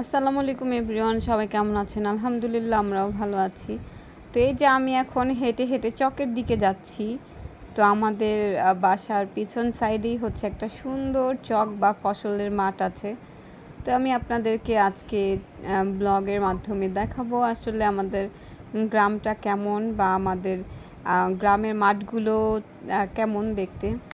আসসালামু আলাইকুম এভরিওয়ান সবাই কেমন আছেন আলহামদুলিল্লাহ আমরাও ভালো আছি তো এই যে আমি এখন হেঁটে হেঁটে চকের দিকে যাচ্ছি তো আমাদের বাসার পিছন সাইডেই হচ্ছে একটা সুন্দর চক বা ফসলের মাঠ আছে তো আমি আপনাদেরকে আজকে ব্লগের মাধ্যমে দেখাবো আসলে আমাদের গ্রামটা কেমন বা আমাদের গ্রামের মাঠগুলো কেমন দেখতে